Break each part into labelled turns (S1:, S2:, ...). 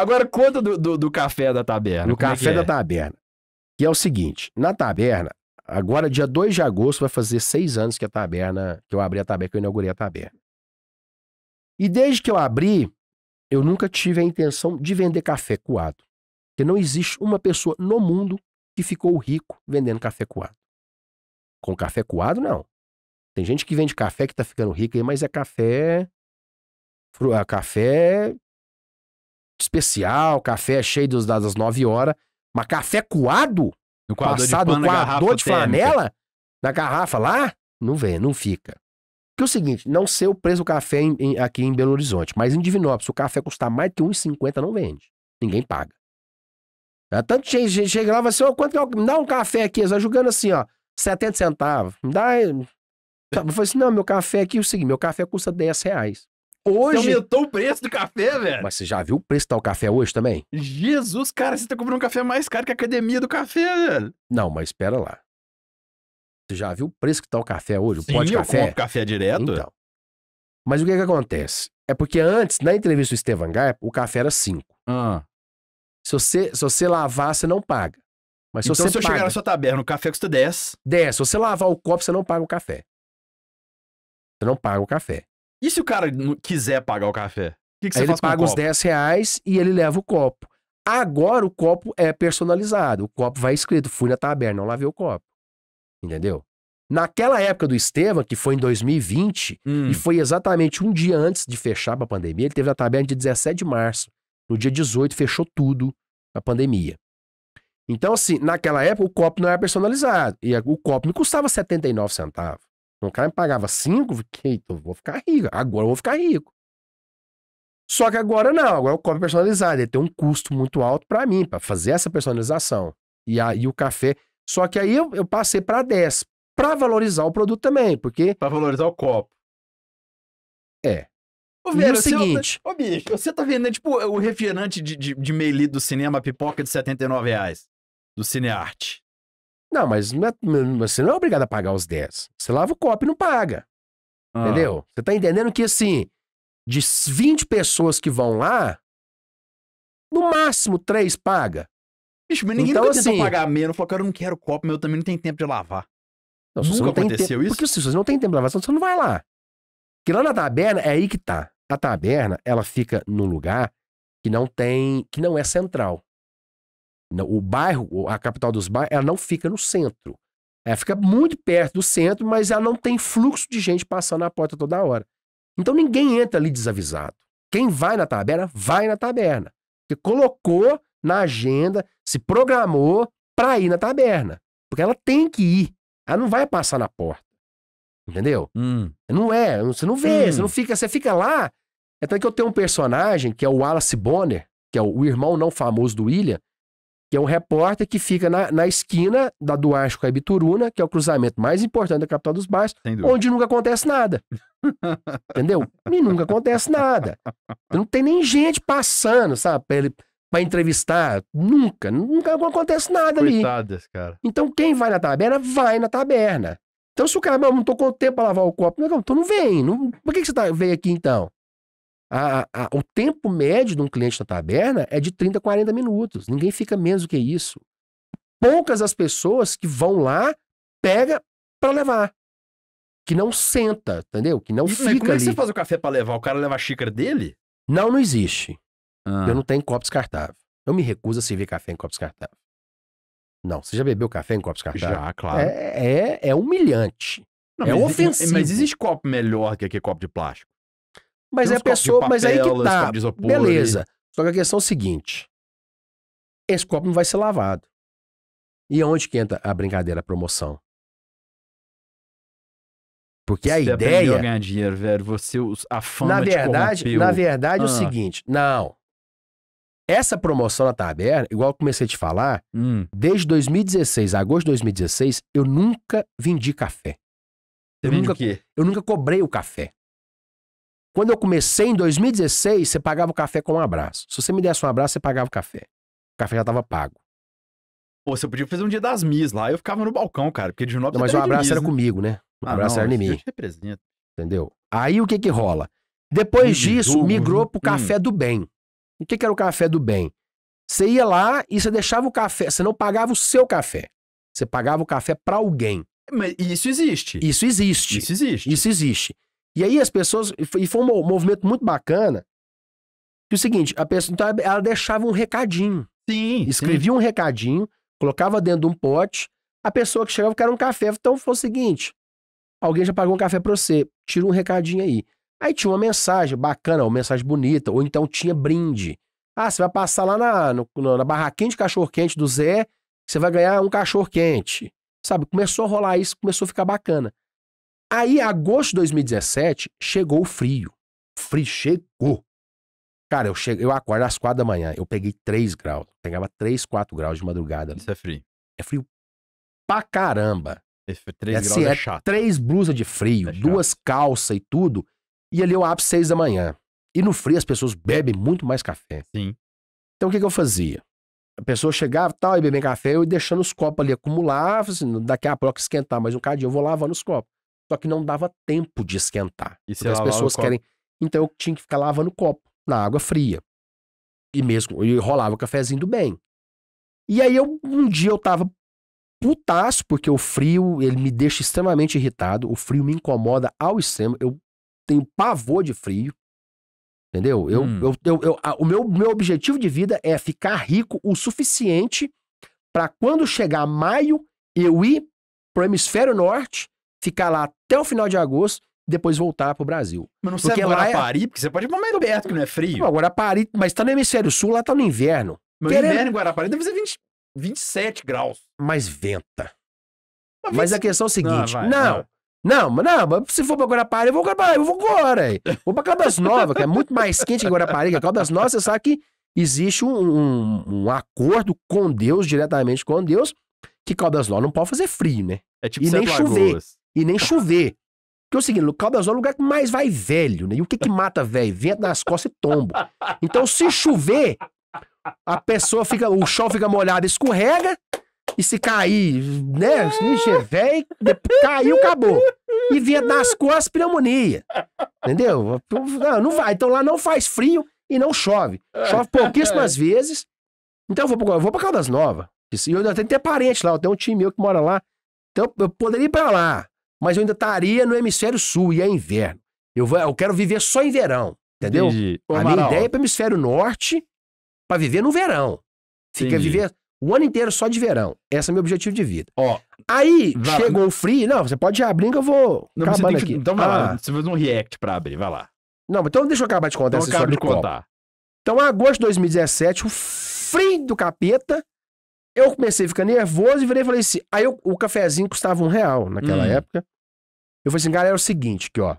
S1: Agora conta do, do, do café da taberna. Do é café é da taberna. Que é o seguinte: na taberna, agora dia 2 de agosto, vai fazer seis anos que a taberna, que eu abri a taberna, que eu inaugurei a taberna. E desde que eu abri, eu nunca tive a intenção de vender café coado. Porque não existe uma pessoa no mundo que ficou rico vendendo café coado. Com café coado, não. Tem gente que vende café que tá ficando rico aí, mas é café. É café especial, café cheio dos, das 9 horas. Mas café coado, no passado com a dor de flanela, térmica. na garrafa lá, não vem, não fica. Porque é o seguinte, não sei o preço do café em, em, aqui em Belo Horizonte, mas em Divinópolis, o café custar mais que 1,50, não vende. Ninguém paga. É, tanto gente chega lá e fala assim, oh, quanto é, me dá um café aqui, eles jogando assim, ó, 70 centavos. Me dá... Eh, eu falei assim, não, meu café aqui, é o seguinte, meu café custa 10 reais. Hoje. Você aumentou o preço do café, velho. Mas você já viu o preço do café hoje também? Jesus, cara, você tá comprando um café mais caro que a academia do café, velho. Não, mas espera lá. Você já viu o preço que tá o café hoje? Sim, o pote de café? compro café direto. Então. Mas o que é que acontece? É porque antes, na entrevista do Estevan o café era 5. Ah. Se você, se você lavar, você não paga. Mas se então, você se eu paga, chegar na sua taberna, o café custa 10. 10. Se você lavar o copo, você não paga o café. Você não paga o café. E se o cara quiser pagar o café? O que, que você Aí faz ele paga os 10 reais e ele leva o copo. Agora o copo é personalizado. O copo vai escrito: fui na taberna, não lavei o copo. Entendeu? Naquela época do Estevam, que foi em 2020, hum. e foi exatamente um dia antes de fechar pra a pandemia, ele teve a taberna dia 17 de março. No dia 18 fechou tudo a pandemia. Então, assim, naquela época o copo não era personalizado. E o copo me custava 79 centavos. Um cara me pagava cinco, fiquei, eu vou ficar rico. Agora eu vou ficar rico. Só que agora não, agora eu é cobro personalizado. Ele tem um custo muito alto para mim, para fazer essa personalização. E aí o café. Só que aí eu, eu passei para 10, para valorizar o produto também, porque. Para valorizar o copo. É. Ô, velho, é o seguinte. Ô, bicho, você tá vendendo, tipo, o refrigerante de, de, de meili do cinema, pipoca de 79 reais. Do Cinearte. Não, mas é, você não é obrigado a pagar os 10. Você lava o copo e não paga. Ah. Entendeu? Você tá entendendo que, assim, de 20 pessoas que vão lá, no máximo 3 paga. Bicho, mas ninguém então, nunca assim, pagar menos. Falou, que eu não quero copo, meu também não tem tempo de lavar. Não, nunca não aconteceu isso? Porque assim, se você não tem tempo de lavar, você não vai lá. Porque lá na taberna, é aí que tá. A taberna, ela fica num lugar que não tem, que não é central. O bairro, a capital dos bairros, ela não fica no centro. Ela é, fica muito perto do centro, mas ela não tem fluxo de gente passando na porta toda hora. Então ninguém entra ali desavisado. Quem vai na taberna, vai na taberna. Porque colocou na agenda, se programou para ir na taberna. Porque ela tem que ir. Ela não vai passar na porta. Entendeu? Hum. Não é. Você não vê, hum. você não fica. Você fica lá. É que eu tenho um personagem que é o Wallace Bonner, que é o, o irmão não famoso do William, que é um repórter que fica na, na esquina da Duarte com a Ibituruna, que é o cruzamento mais importante da capital dos bairros, onde nunca acontece nada. Entendeu? E nunca acontece nada. Não tem nem gente passando, sabe, pra, ele, pra entrevistar. Nunca, nunca acontece nada Coitadas, ali. cara. Então quem vai na taberna, vai na taberna. Então se o cara, meu não tô com tempo pra lavar o copo, não, então não vem. Não, por que, que você tá, veio aqui então? A, a, o tempo médio de um cliente na taberna é de 30, 40 minutos. Ninguém fica menos do que isso. Poucas as pessoas que vão lá, pega para levar. Que não senta, entendeu? Que não e, fica. Como ali. é que você faz o café para levar? O cara leva a xícara dele? Não, não existe. Ah. Eu não tenho copo descartável. Eu me recuso a servir café em copo descartável. Não, você já bebeu café em copo descartável? Já, claro. É, é, é humilhante. Não, é mas ofensivo. Existe, mas existe copo melhor que aquele copo de plástico? Mas é a pessoa, papel, mas aí que tá. Beleza. Ali. Só que a questão é o seguinte: esse copo não vai ser lavado. E onde que entra a brincadeira, a promoção? Porque a Você ideia. ganhar dinheiro, velho. Você, a fama na verdade, Na verdade, ah. é o ah. seguinte: não. Essa promoção na Taberna, igual eu comecei a te falar, hum. desde 2016, agosto de 2016, eu nunca vendi café. Você eu nunca, o quê? eu nunca cobrei o café. Quando eu comecei em 2016, você pagava o café com um abraço. Se você me desse um abraço, você pagava o café. O café já estava pago. Pô, você podia fazer um dia das Miss lá, eu ficava no balcão, cara, porque de novo. Mas o um abraço Miss, era né? comigo, né? O ah, abraço não, era em mim. Entendeu? Aí o que que rola? Depois hum, hum disso, hum, migrou hum, pro hum. café do bem. O que que era o café do bem? Você ia lá e você deixava o café, você não pagava o seu café. Você pagava o café para alguém. Mas isso existe. Isso existe. Isso existe. Isso existe. E aí as pessoas. E foi um movimento muito bacana. Que é o seguinte, a pessoa. Então ela deixava um recadinho. Sim. Escrevia sim. um recadinho, colocava dentro de um pote. A pessoa que chegava, queria era um café. Então foi o seguinte: alguém já pagou um café pra você, tira um recadinho aí. Aí tinha uma mensagem bacana, uma mensagem bonita, ou então tinha brinde. Ah, você vai passar lá na, no, na barraquinha de cachorro-quente do Zé, você vai ganhar um cachorro-quente. Sabe? Começou a rolar isso, começou a ficar bacana. Aí, agosto de 2017, chegou o frio. O frio chegou. Cara, eu, chego, eu acordo às quatro da manhã, eu peguei 3 graus. Pegava 3, 4 graus de madrugada. Isso é frio. É frio pra caramba. Esse 3 assim, é, assim, é, chato. Três blusas de frio, é duas calças e tudo. E ali eu abro 6 da manhã. E no frio as pessoas bebem muito mais café. Sim. Então o que, que eu fazia? A pessoa chegava tal, e bebia café, eu deixando os copos ali acumular, assim, daqui a pouco esquentar mais um cadinho, eu vou lavando os copos. Só que não dava tempo de esquentar. E porque as pessoas querem. Então eu tinha que ficar lavando o copo na água fria. E mesmo, e rolava o cafezinho do bem. E aí eu, um dia eu tava putaço, porque o frio, ele me deixa extremamente irritado, o frio me incomoda ao extremo, eu tenho pavor de frio, entendeu? Eu, hum. eu, eu, eu a, o meu, meu objetivo de vida é ficar rico o suficiente para quando chegar maio, eu ir pro hemisfério norte ficar lá até o final de agosto e depois voltar pro Brasil. Mas não porque agora Guarapari, é Paris. porque você pode ir pra mais perto, que não é frio. Não, Guarapari, mas tá no hemisfério sul, lá tá no inverno. Meu Querendo... inverno em Guarapari deve ser 20, 27 graus. Mas venta. Mas, mas a questão é a seguinte, não, vai, não. Vai. Não, mas não, se for pra Guarapari, eu vou Guarapari, eu vou agora. aí. vou pra Caldas Novas, que é muito mais quente que Guarapari, que é Caldas Novas, você sabe que existe um, um, um, acordo com Deus, diretamente com Deus, que Caldas Novas não pode fazer frio, né? É tipo e nem chover. Lagoas e nem chover. Porque é o seguinte, o Calbezol é o lugar que mais vai velho, né? E o que que mata velho? Vento nas costas e tombo. Então, se chover, a pessoa fica, o chão fica molhado, escorrega, e se cair, né? Ixi, velho, caiu, acabou. E vento nas costas, pneumonia. Entendeu? Não, ah, não vai. Então, lá não faz frio e não chove. Chove pouquíssimas vezes. Então, eu vou pra, eu vou pra Caldas Novas. E eu até tenho parente lá, eu tenho um time meu que mora lá. Então, eu poderia ir pra lá mas eu ainda estaria no hemisfério sul e é inverno. Eu, vou, eu quero viver só em verão, entendeu? Entendi. a Amaral. minha ideia é para hemisfério norte para viver no verão. Fica viver o ano inteiro só de verão. Esse é meu objetivo de vida. Ó, Aí vai, chegou o frio. Não, você pode abrir que eu vou não, acabando que, aqui. Então vai ah, lá, você faz um react para abrir, vai lá. Não, então deixa eu acabar de contar então essa história de contar. Então, agosto de 2017, o frio do capeta eu comecei a ficar nervoso e virei e falei assim. Aí eu, o cafezinho custava um real naquela hum. época. Eu falei assim, galera, é o seguinte, que ó.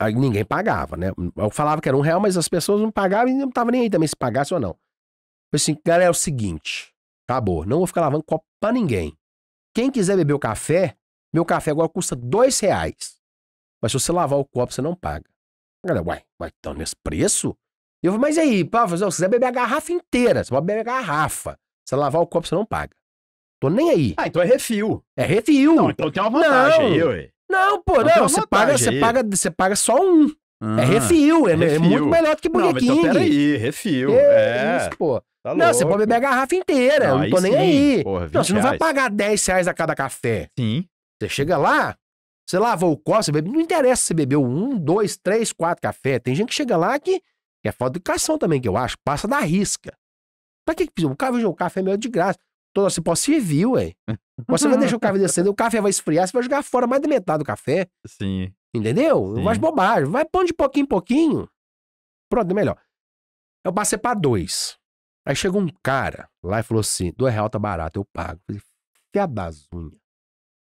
S1: Aí ninguém pagava, né? Eu falava que era um real, mas as pessoas não pagavam e não tava nem aí também se pagasse ou não. Eu falei assim, galera, é o seguinte. Acabou. Não vou ficar lavando copo pra ninguém. Quem quiser beber o café, meu café agora custa dois reais. Mas se você lavar o copo, você não paga. A galera, uai, uai, então nesse preço? E eu falei, mas aí, pá, fazer, você quiser beber a garrafa inteira, você pode beber a garrafa. Você lavar o copo, você não paga. Tô nem aí. Ah, então é refil. É refil. Não, então tem uma vantagem não. aí, ué. Não, pô, então não, não você, paga, você, paga, você paga só um. É ah, é refil, é, refil. é muito melhor do que então bonequinho. não, King. Então, peraí, refil. É, é. isso, pô. Tá não, você pode beber a garrafa inteira, eu não tô nem sim. aí. Porra, não, você não vai pagar 10 reais a cada café. Sim. Você chega lá, você lavou o copo, você bebe... não interessa se você bebeu um, dois, três, quatro café. Tem gente que chega lá que, que é falta de educação também, que eu acho, passa da risca. Pra que O café, o café melhor de graça. Então, você pode servir, ué. Você vai deixar o café descendo, o café vai esfriar, você vai jogar fora mais da metade do café. Sim. Entendeu? Sim. Não bobagem. Vai pondo de pouquinho em pouquinho. Pronto, é melhor. Eu passei pra dois. Aí chegou um cara lá e falou assim: dois real tá barato, eu pago. Eu falei, fia das unhas.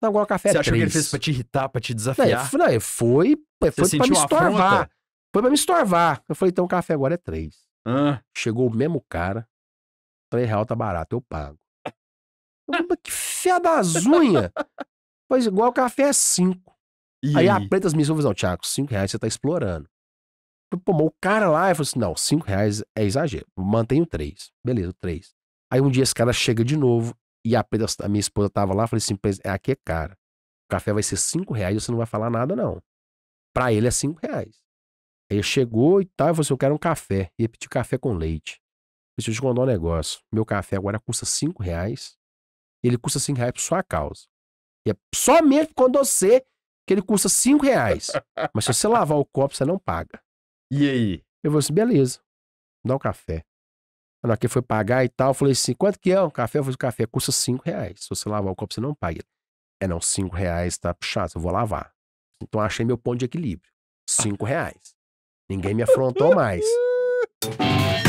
S1: Não, agora o café é Você é achou três. que ele fez pra te irritar, pra te desafiar? Não, não foi, foi pra me estorvar. Foi pra me estorvar. Eu falei, então o café agora é três. Ah. Chegou o mesmo cara, 3 real tá barato, eu pago. Eu, que fé das unhas! Pois igual o café é 5. E... Aí a Pretas me ensinou, não, Thiago, 5 reais você tá explorando. Pô, o cara lá, falou assim, não, 5 reais é exagero, mantenho 3. Beleza, 3. Aí um dia esse cara chega de novo e a, preta, a minha esposa tava lá, falei assim, é, aqui é cara. O café vai ser 5 reais e você não vai falar nada não. Pra ele é 5 reais. Aí ele chegou e tal, e falou assim, eu quero um café. E ele pediu café com leite. Deixa eu te contar um negócio. Meu café agora custa 5 reais. Ele custa 5 reais por sua causa. E é somente quando você que ele custa 5 reais. Mas se você lavar o copo, você não paga. E aí? Eu falei assim, beleza. Dá o um café. Na hora que foi pagar e tal, eu falei assim, quanto que é o café? Eu falei, o café custa 5 reais. Se você lavar o copo, você não paga. É não, 5 reais tá puxado, eu vou lavar. Então achei meu ponto de equilíbrio. 5 reais. Ninguém me afrontou mais.